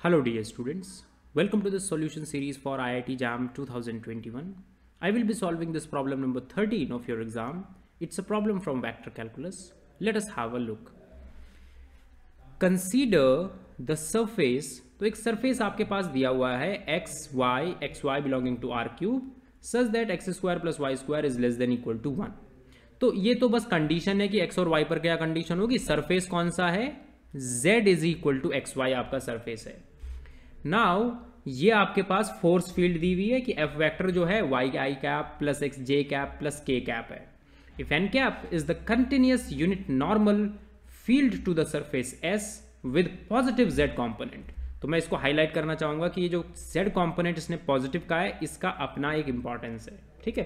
Hello dear students, welcome to the solution series for IIT JAM 2021. I will be solving this problem number 13 of your exam. It's a problem from vector calculus. Let us have a look. Consider the surface, तो एक surface आपके पास दिया हुआ है x, y, x, y belonging to r cube such that x square plus y square is less than equal to 1. तो ये तो बस कंडीशन है कि x और y पर क्या कंडीशन होगी सरफेस कौन सा है z is equal to x Y आपका सरफेस है नाउ ये आपके पास फोर्स फील्ड दी हुई है कि एफ वेक्टर जो है Y I cap plus X J cap plus K cap है if N cap is the continuous unit normal field to the surface S with positive Z component तो मैं इसको highlight करना चाहूंगा कि ये जो जेड कॉम्पोनेंट इसने पॉजिटिव का है इसका अपना एक इंपॉर्टेंस है ठीक है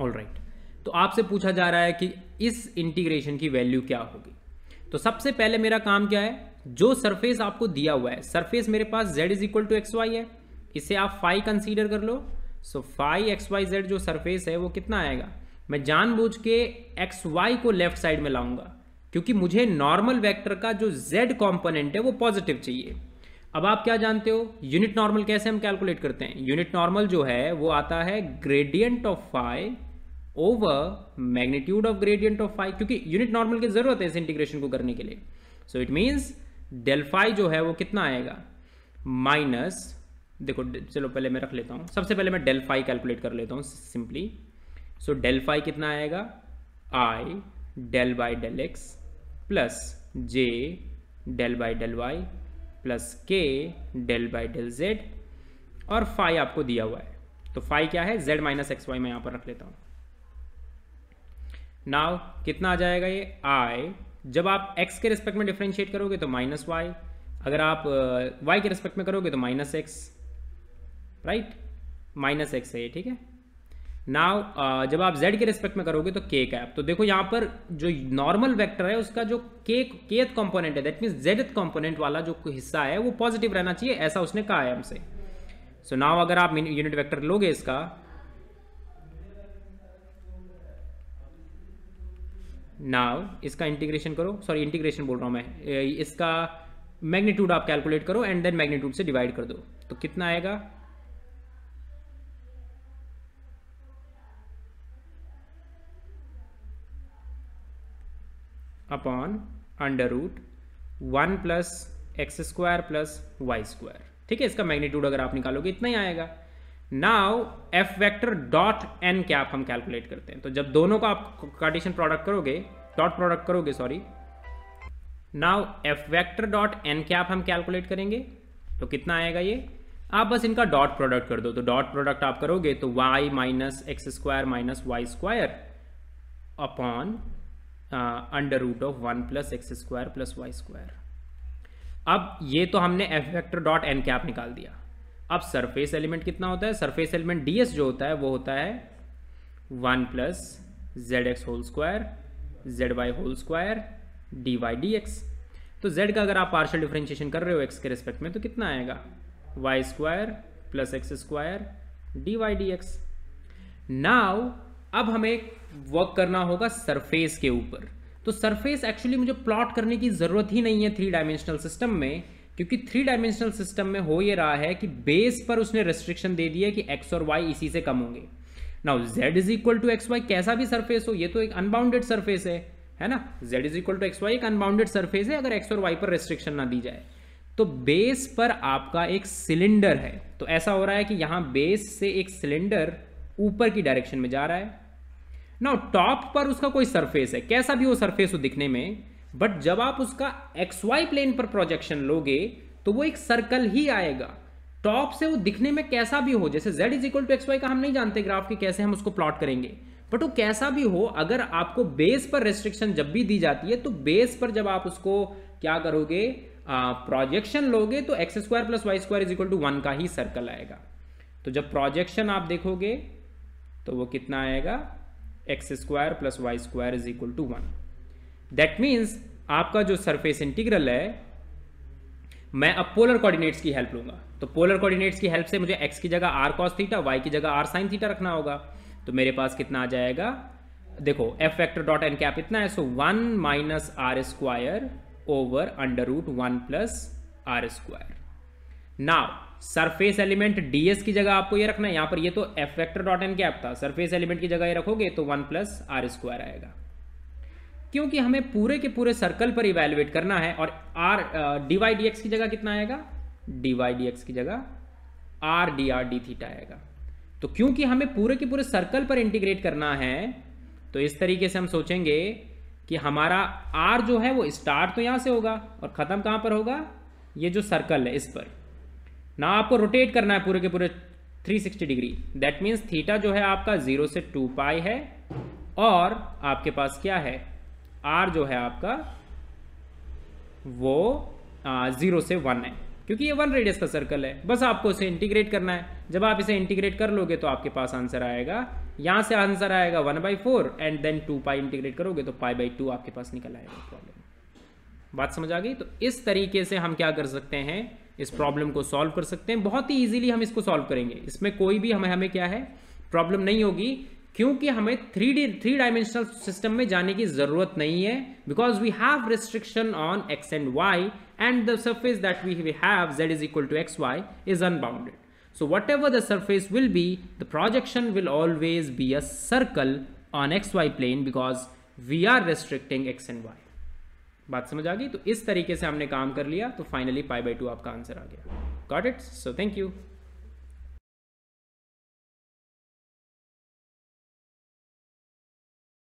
ऑल राइट right. तो आपसे पूछा जा रहा है कि इस इंटीग्रेशन की वैल्यू क्या होगी तो सबसे पहले मेरा काम क्या है जो सरफेस आपको दिया हुआ है सरफेस मेरे पास Z is equal to x Y है इसे आप फाइव कंसीडर कर लो so five X Y Z जो सरफेस है वो कितना आएगा मैं जानबूझ के एक्स वाई को लेफ्ट साइड में लाऊंगा क्योंकि मुझे नॉर्मल वेक्टर का जो जेड कॉम्पोनेंट है वो पॉजिटिव चाहिए अब आप क्या जानते हो यूनिट नॉर्मल कैसे हम कैलकुलेट करते हैं यूनिट नॉर्मल जो है वो आता है gradient of five over magnitude of gradient of five क्योंकि यूनिट नॉर्मल की जरूरत है इस इंटीग्रेशन को करने के लिए सो इट मीन्स डेल्फाई जो है वो कितना आएगा माइनस देखो चलो पहले मैं रख लेता हूँ सबसे पहले मैं डेल्फाई कैलकुलेट कर लेता हूँ सिंपली सो डेल्फाई कितना आएगा I del by del X plus J del by del Y plus K del by del Z और फाई आपको दिया हुआ है तो फाई क्या है जेड माइनस एक्स वाई मैं यहाँ पर रख लेता हूँ नाव कितना आ जाएगा ये आई जब आप x के रिस्पेक्ट में डिफ्रेंशिएट करोगे तो माइनस वाई अगर आप uh, y के रिस्पेक्ट में करोगे तो minus X right minus X है ये ठीक है नाव uh, जब आप z के रिस्पेक्ट में करोगे तो k कैप तो देखो यहां पर जो नॉर्मल वेक्टर है उसका जो k kth कॉम्पोनेंट है दैट मीन जेड कॉम्पोनेंट वाला जो हिस्सा है वो पॉजिटिव रहना चाहिए ऐसा उसने कहा है हमसे सो so नाव अगर आप यूनिट वैक्टर लोगे इसका नाव इसका इंटीग्रेशन करो सॉरी इंटीग्रेशन बोल रहा हूँ मैं इसका मैग्नीट्यूड आप कैलकुलेट करो एंड देन मैग्नीट्यूड से डिवाइड कर दो तो कितना आएगा upon under root one plus x square plus Y square ठीक है इसका मैग्नीट्यूड अगर आप निकालोगे इतना ही आएगा now F vector dot N cap हम कैलकुलेट करते हैं तो जब दोनों का आप कार्टेशियन प्रोडक्ट करोगे डॉट प्रोडक्ट करोगे sorry now F vector dot N cap हम कैलकुलेट करेंगे तो कितना आएगा ये आप बस इनका डॉट प्रोडक्ट कर दो तो डॉट प्रोडक्ट आप करोगे तो y minus x square minus y square upon under root of one plus x square plus Y square अब ये तो हमने f vector dot N cap निकाल दिया अब सरफेस एलिमेंट कितना होता है सरफेस एलिमेंट डी एस जो होता है वो होता है one plus z x whole square z y whole square d y d x तो जेड का अगर आप पार्शियल डिफ्रेंशिएशन कर रहे हो एक्स के रिस्पेक्ट में तो कितना आएगा y square plus x square d y d x now अब हमें वर्क करना होगा सरफेस के ऊपर तो सरफेस एक्चुअली मुझे प्लॉट करने की ज़रूरत ही नहीं है थ्री डायमेंशनल सिस्टम में क्योंकि थ्री डायमेंशनल सिस्टम में हो ये रहा है कि बेस पर उसने रेस्ट्रिक्शन दे दिया कि एक्स और वाई इसी से कम होंगे now z is equal to x y कैसा भी सरफेस हो ये तो एक अनबाउंडेड सरफेस है है ना z is equal to x y एक अनबाउंडेड सरफेस है अगर एक्स और वाई पर रेस्ट्रिक्शन ना दी जाए तो बेस पर आपका एक सिलेंडर है तो ऐसा हो रहा है कि यहां बेस से एक सिलेंडर ऊपर की डायरेक्शन में जा रहा है ना टॉप पर उसका कोई सरफेस है कैसा भी वो सरफेस हो दिखने में बट जब आप उसका एक्स वाई प्लेन पर प्रोजेक्शन लोगे तो वो एक सर्कल ही आएगा टॉप से वो दिखने में कैसा भी हो जैसे z is equal to x y का हम नहीं जानते ग्राफ के कैसे हम उसको प्लॉट करेंगे बट वो कैसा भी हो अगर आपको बेस पर रेस्ट्रिक्शन जब भी दी जाती है तो बेस पर जब आप उसको क्या करोगे प्रोजेक्शन लोगे तो x square plus Y square is equal to one का ही सर्कल आएगा तो जब प्रोजेक्शन आप देखोगे तो वो कितना आएगा x square plus Y square is equal to one that means आपका जो सरफेस इंटीग्रल है मैं अब पोलर कोऑर्डिनेट्स की हेल्प लूंगा तो पोलर कोऑर्डिनेट्स की हेल्प से मुझे एक्स की जगह आर कॉस थीटा वाई की जगह आर साइन थीटा रखना होगा तो मेरे पास कितना आ जाएगा देखो f vector dot N cap इतना है so one minus r square over under root one plus r square now surface element ds की जगह आपको ये रखना है यहां पर ये तो f vector dot N cap था सरफेस एलिमेंट की जगह ये रखोगे तो वन प्लस आर स्क्वायर आएगा क्योंकि हमें पूरे के पूरे सर्कल पर इवेल्युएट करना है और r d y d x की जगह कितना आएगा डी वाई डी एक्स की जगह r d r d theta आएगा तो क्योंकि हमें पूरे के पूरे सर्कल पर इंटीग्रेट करना है तो इस तरीके से हम सोचेंगे कि हमारा आर जो है वो स्टार्ट तो यहाँ से होगा और ख़त्म कहाँ पर होगा ये जो सर्कल है इस पर ना आपको रोटेट करना है पूरे के पूरे 360 डिग्री दैट मीन्स थीटा जो है आपका ज़ीरो से टू पाई है और आपके पास क्या है आर जो है आपका वो ज़ीरो से वन है क्योंकि ये वन रेडियस का सर्कल है बस आपको इसे इंटीग्रेट करना है जब आप इसे इंटीग्रेट कर लोगे तो आपके पास आंसर आएगा यहाँ से आंसर आएगा one by four and then two pi integrate करोगे तो पाई बाई टू आपके पास निकल आएगा प्रॉब्लम बात समझ आ गई तो इस तरीके से हम क्या कर सकते हैं इस प्रॉब्लम को सॉल्व कर सकते हैं बहुत ही ईजिली हम इसको सॉल्व करेंगे इसमें कोई भी हमें हमें क्या है प्रॉब्लम नहीं होगी क्योंकि हमें three d three dimensional system में जाने की जरूरत नहीं है because we have restriction on x and y and the surface that we have z is equal to x y is unbounded ever the surface will be the projection will always be a circle on x y plane because we are restricting x and y बात समझ आ गई तो इस तरीके से हमने काम कर लिया तो फाइनली पाई बाई टू आपका आंसर आ गया got it so thank you